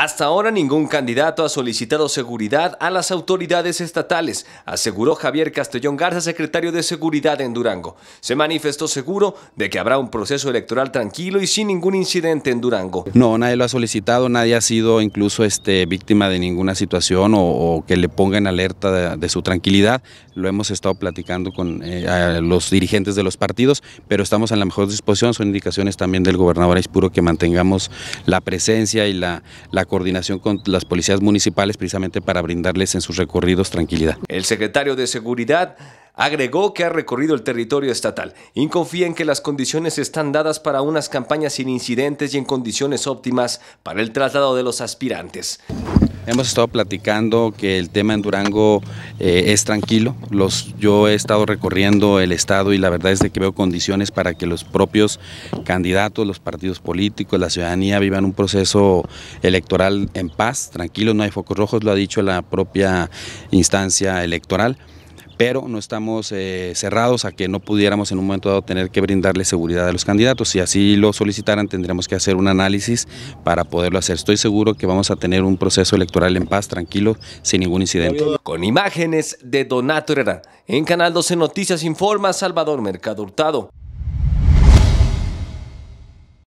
Hasta ahora ningún candidato ha solicitado seguridad a las autoridades estatales, aseguró Javier Castellón Garza, secretario de Seguridad en Durango. Se manifestó seguro de que habrá un proceso electoral tranquilo y sin ningún incidente en Durango. No, nadie lo ha solicitado, nadie ha sido incluso este, víctima de ninguna situación o, que le ponga en alerta de, su tranquilidad. Lo hemos estado platicando con eh, los dirigentes de los partidos, pero estamos en la mejor disposición. Son indicaciones también del gobernador Aispuro que mantengamos la presencia y la, la coordinación con las policías municipales precisamente para brindarles en sus recorridos tranquilidad. El secretario de Seguridad Agregó que ha recorrido el territorio estatal y confía en que las condiciones están dadas para unas campañas sin incidentes y en condiciones óptimas para el traslado de los aspirantes. Hemos estado platicando que el tema en Durango eh, es tranquilo. Los, yo he estado recorriendo el estado y la verdad es que veo condiciones para que los propios candidatos, los partidos políticos, la ciudadanía vivan un proceso electoral en paz, tranquilo, no hay focos rojos, lo ha dicho la propia instancia electoral pero no estamos eh, cerrados a que no pudiéramos en un momento dado tener que brindarle seguridad a los candidatos. Si así lo solicitaran, tendríamos que hacer un análisis para poderlo hacer. Estoy seguro que vamos a tener un proceso electoral en paz, tranquilo, sin ningún incidente. Con imágenes de Donato Herrera, en Canal 12 Noticias informa Salvador Mercado Hurtado.